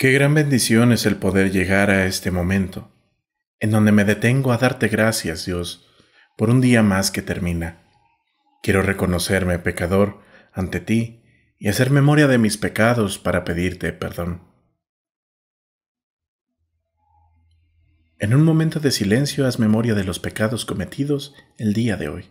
Qué gran bendición es el poder llegar a este momento, en donde me detengo a darte gracias, Dios, por un día más que termina. Quiero reconocerme pecador ante ti y hacer memoria de mis pecados para pedirte perdón. En un momento de silencio haz memoria de los pecados cometidos el día de hoy.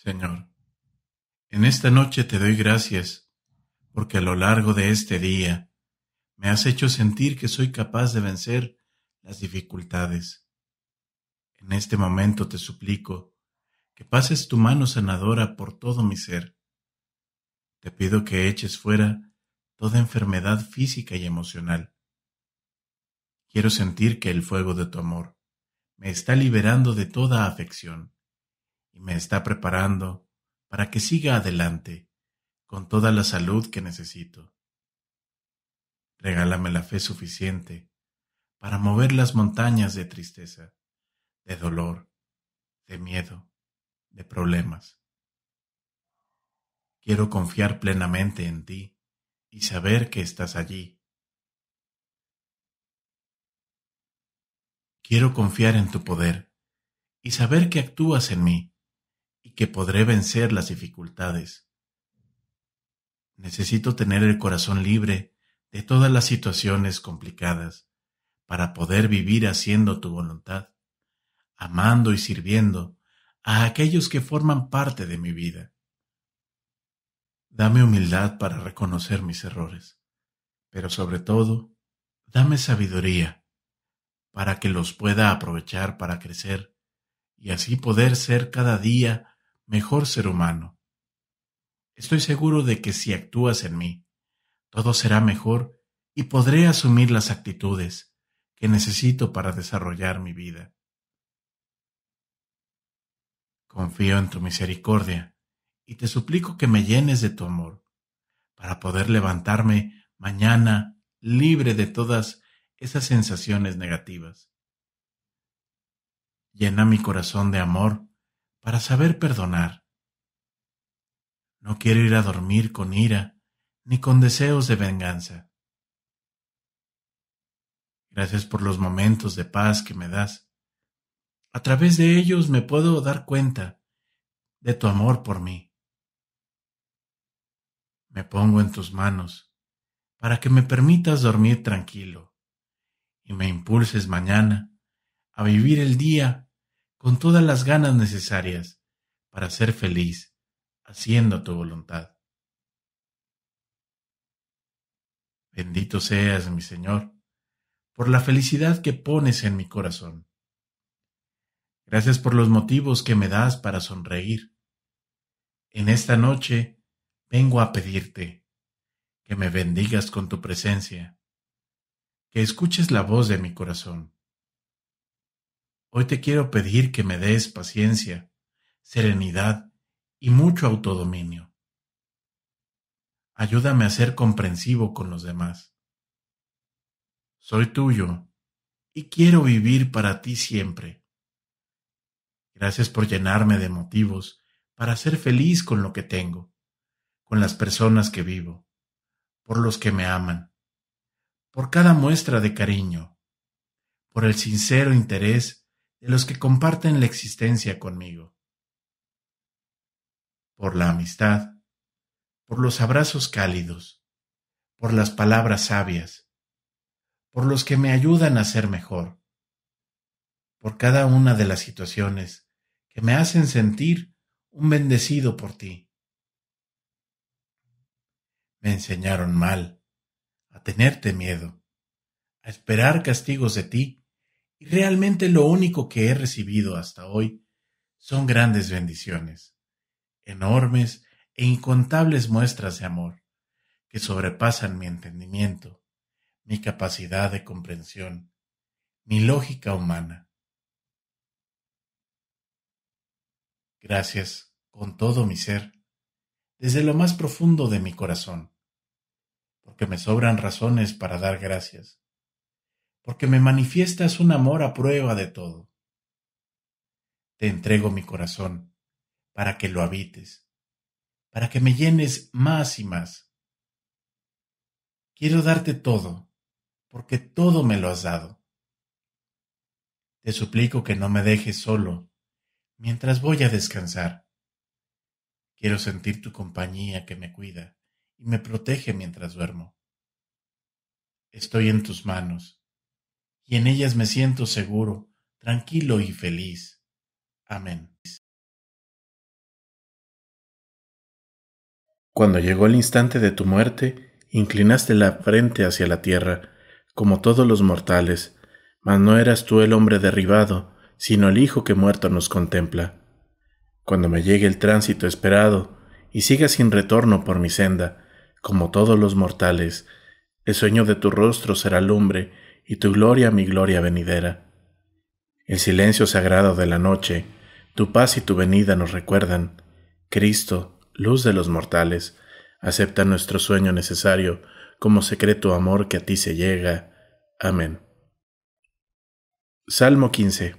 Señor, en esta noche te doy gracias, porque a lo largo de este día me has hecho sentir que soy capaz de vencer las dificultades. En este momento te suplico que pases tu mano sanadora por todo mi ser. Te pido que eches fuera toda enfermedad física y emocional. Quiero sentir que el fuego de tu amor me está liberando de toda afección y me está preparando para que siga adelante con toda la salud que necesito. Regálame la fe suficiente para mover las montañas de tristeza, de dolor, de miedo, de problemas. Quiero confiar plenamente en ti y saber que estás allí. Quiero confiar en tu poder y saber que actúas en mí que podré vencer las dificultades. Necesito tener el corazón libre de todas las situaciones complicadas para poder vivir haciendo tu voluntad, amando y sirviendo a aquellos que forman parte de mi vida. Dame humildad para reconocer mis errores, pero sobre todo, dame sabiduría para que los pueda aprovechar para crecer y así poder ser cada día mejor ser humano. Estoy seguro de que si actúas en mí, todo será mejor y podré asumir las actitudes que necesito para desarrollar mi vida. Confío en tu misericordia y te suplico que me llenes de tu amor para poder levantarme mañana libre de todas esas sensaciones negativas. Llena mi corazón de amor para saber perdonar. No quiero ir a dormir con ira ni con deseos de venganza. Gracias por los momentos de paz que me das. A través de ellos me puedo dar cuenta de tu amor por mí. Me pongo en tus manos para que me permitas dormir tranquilo y me impulses mañana a vivir el día con todas las ganas necesarias para ser feliz, haciendo tu voluntad. Bendito seas, mi Señor, por la felicidad que pones en mi corazón. Gracias por los motivos que me das para sonreír. En esta noche vengo a pedirte que me bendigas con tu presencia, que escuches la voz de mi corazón Hoy te quiero pedir que me des paciencia, serenidad y mucho autodominio. Ayúdame a ser comprensivo con los demás. Soy tuyo y quiero vivir para ti siempre. Gracias por llenarme de motivos para ser feliz con lo que tengo, con las personas que vivo, por los que me aman, por cada muestra de cariño, por el sincero interés de los que comparten la existencia conmigo, por la amistad, por los abrazos cálidos, por las palabras sabias, por los que me ayudan a ser mejor, por cada una de las situaciones que me hacen sentir un bendecido por ti. Me enseñaron mal, a tenerte miedo, a esperar castigos de ti y realmente lo único que he recibido hasta hoy son grandes bendiciones, enormes e incontables muestras de amor, que sobrepasan mi entendimiento, mi capacidad de comprensión, mi lógica humana. Gracias con todo mi ser, desde lo más profundo de mi corazón, porque me sobran razones para dar gracias porque me manifiestas un amor a prueba de todo. Te entrego mi corazón para que lo habites, para que me llenes más y más. Quiero darte todo, porque todo me lo has dado. Te suplico que no me dejes solo mientras voy a descansar. Quiero sentir tu compañía que me cuida y me protege mientras duermo. Estoy en tus manos y en ellas me siento seguro, tranquilo y feliz. Amén. Cuando llegó el instante de tu muerte, inclinaste la frente hacia la tierra, como todos los mortales, mas no eras tú el hombre derribado, sino el Hijo que muerto nos contempla. Cuando me llegue el tránsito esperado, y siga sin retorno por mi senda, como todos los mortales, el sueño de tu rostro será lumbre, y tu gloria mi gloria venidera. El silencio sagrado de la noche, tu paz y tu venida nos recuerdan. Cristo, luz de los mortales, acepta nuestro sueño necesario como secreto amor que a ti se llega. Amén. Salmo 15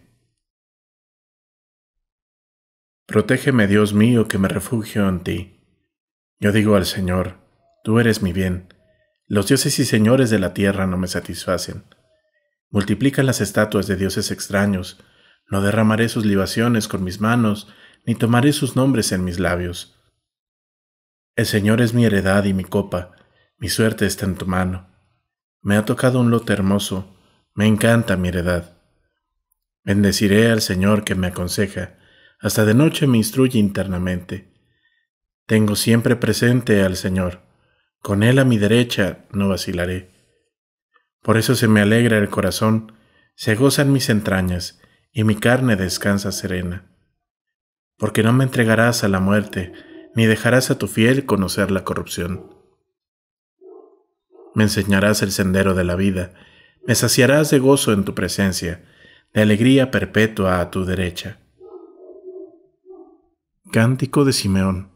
Protégeme, Dios mío, que me refugio en ti. Yo digo al Señor, tú eres mi bien. Los dioses y señores de la tierra no me satisfacen. Multiplica las estatuas de dioses extraños. No derramaré sus libaciones con mis manos, ni tomaré sus nombres en mis labios. El Señor es mi heredad y mi copa, mi suerte está en tu mano. Me ha tocado un lote hermoso, me encanta mi heredad. Bendeciré al Señor que me aconseja, hasta de noche me instruye internamente. Tengo siempre presente al Señor, con Él a mi derecha no vacilaré. Por eso se me alegra el corazón, se gozan mis entrañas, y mi carne descansa serena. Porque no me entregarás a la muerte, ni dejarás a tu fiel conocer la corrupción. Me enseñarás el sendero de la vida, me saciarás de gozo en tu presencia, de alegría perpetua a tu derecha. Cántico de Simeón.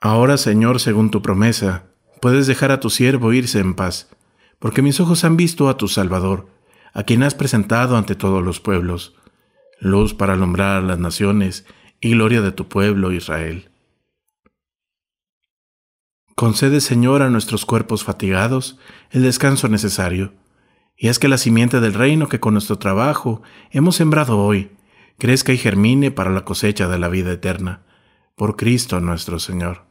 Ahora, Señor, según tu promesa, puedes dejar a tu siervo irse en paz, porque mis ojos han visto a tu Salvador, a quien has presentado ante todos los pueblos, luz para alumbrar a las naciones y gloria de tu pueblo Israel. Concede, Señor, a nuestros cuerpos fatigados el descanso necesario, y haz que la simiente del reino que con nuestro trabajo hemos sembrado hoy crezca y germine para la cosecha de la vida eterna, por Cristo nuestro Señor.